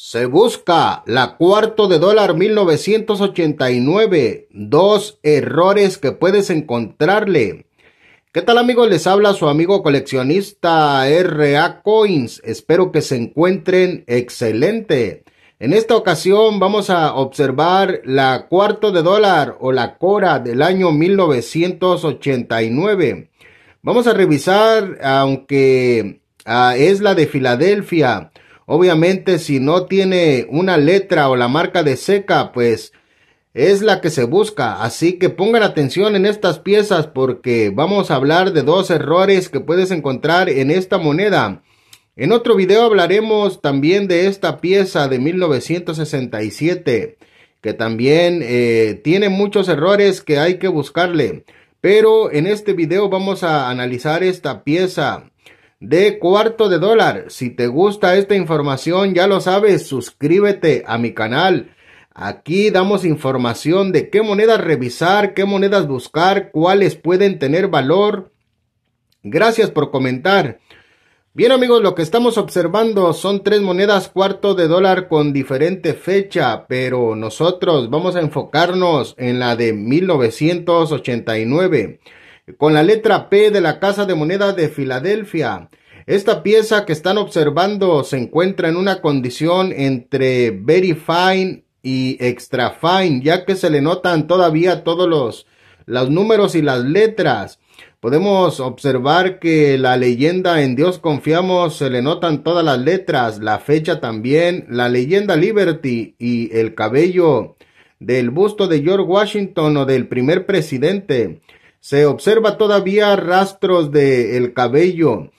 Se busca la cuarto de dólar 1989. Dos errores que puedes encontrarle. ¿Qué tal amigos? Les habla su amigo coleccionista RA Coins. Espero que se encuentren excelente. En esta ocasión vamos a observar la cuarto de dólar o la Cora del año 1989. Vamos a revisar, aunque ah, es la de Filadelfia. Obviamente, si no tiene una letra o la marca de seca, pues es la que se busca. Así que pongan atención en estas piezas porque vamos a hablar de dos errores que puedes encontrar en esta moneda. En otro video hablaremos también de esta pieza de 1967, que también eh, tiene muchos errores que hay que buscarle. Pero en este video vamos a analizar esta pieza de cuarto de dólar. Si te gusta esta información, ya lo sabes, suscríbete a mi canal. Aquí damos información de qué monedas revisar, qué monedas buscar, cuáles pueden tener valor. Gracias por comentar. Bien amigos, lo que estamos observando son tres monedas cuarto de dólar con diferente fecha, pero nosotros vamos a enfocarnos en la de 1989 con la letra P de la Casa de Moneda de Filadelfia. Esta pieza que están observando se encuentra en una condición entre very fine y extra fine, ya que se le notan todavía todos los, los números y las letras. Podemos observar que la leyenda en Dios confiamos se le notan todas las letras, la fecha también, la leyenda Liberty y el cabello del busto de George Washington o del primer presidente. Se observa todavía rastros del cabello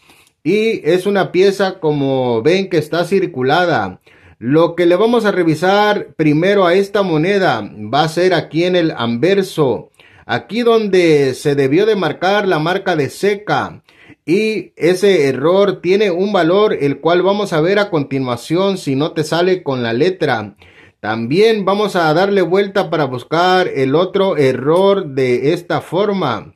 y es una pieza como ven que está circulada. Lo que le vamos a revisar primero a esta moneda va a ser aquí en el anverso, aquí donde se debió de marcar la marca de seca y ese error tiene un valor el cual vamos a ver a continuación si no te sale con la letra. También vamos a darle vuelta para buscar el otro error de esta forma.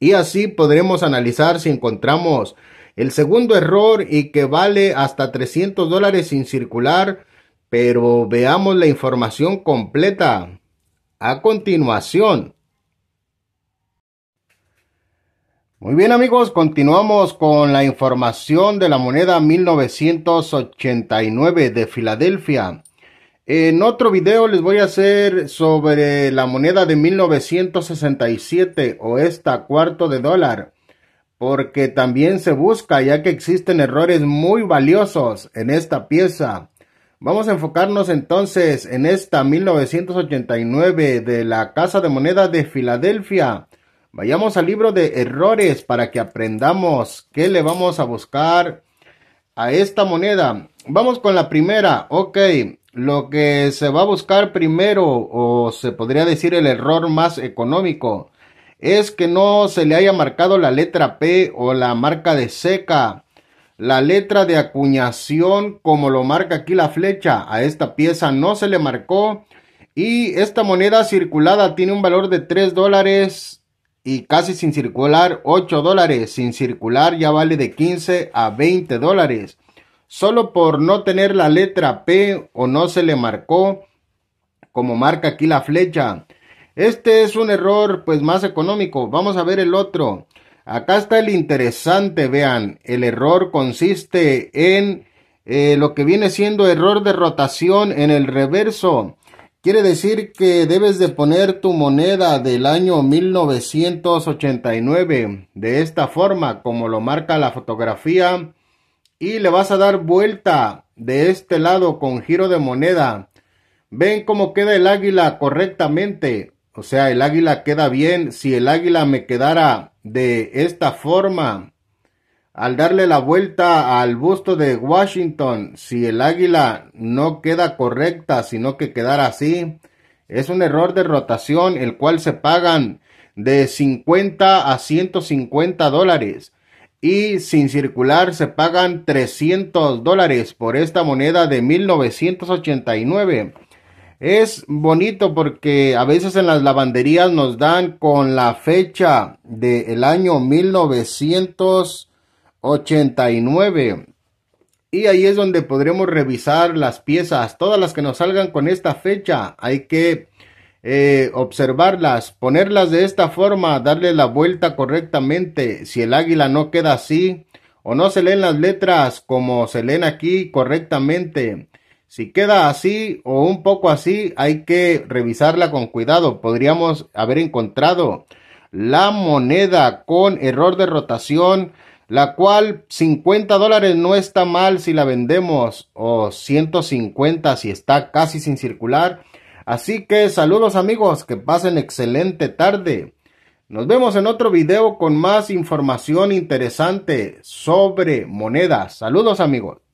Y así podremos analizar si encontramos el segundo error y que vale hasta 300 dólares sin circular. Pero veamos la información completa. A continuación. Muy bien amigos, continuamos con la información de la moneda 1989 de Filadelfia. En otro video les voy a hacer sobre la moneda de 1967 o esta cuarto de dólar, porque también se busca ya que existen errores muy valiosos en esta pieza. Vamos a enfocarnos entonces en esta 1989 de la Casa de Moneda de Filadelfia. Vayamos al libro de errores para que aprendamos qué le vamos a buscar a esta moneda. Vamos con la primera. Ok, lo que se va a buscar primero, o se podría decir el error más económico, es que no se le haya marcado la letra P o la marca de seca, la letra de acuñación como lo marca aquí la flecha. A esta pieza no se le marcó y esta moneda circulada tiene un valor de 3 dólares y casi sin circular 8 dólares. Sin circular ya vale de 15 a 20 dólares solo por no tener la letra P o no se le marcó como marca aquí la flecha. Este es un error pues más económico. Vamos a ver el otro. Acá está el interesante, vean. El error consiste en eh, lo que viene siendo error de rotación en el reverso. Quiere decir que debes de poner tu moneda del año 1989 de esta forma, como lo marca la fotografía y le vas a dar vuelta de este lado con giro de moneda. Ven cómo queda el águila correctamente. O sea, el águila queda bien. Si el águila me quedara de esta forma, al darle la vuelta al busto de Washington, si el águila no queda correcta, sino que quedara así, es un error de rotación el cual se pagan de 50 a 150 dólares y sin circular se pagan 300 dólares por esta moneda de 1989. Es bonito porque a veces en las lavanderías nos dan con la fecha del año 1989. Y ahí es donde podremos revisar las piezas, todas las que nos salgan con esta fecha. Hay que eh, observarlas, ponerlas de esta forma, darle la vuelta correctamente. Si el águila no queda así o no se leen las letras como se leen aquí correctamente. Si queda así o un poco así, hay que revisarla con cuidado. Podríamos haber encontrado la moneda con error de rotación, la cual 50 dólares no está mal si la vendemos o 150 si está casi sin circular. Así que saludos amigos, que pasen excelente tarde. Nos vemos en otro video con más información interesante sobre monedas. Saludos amigos.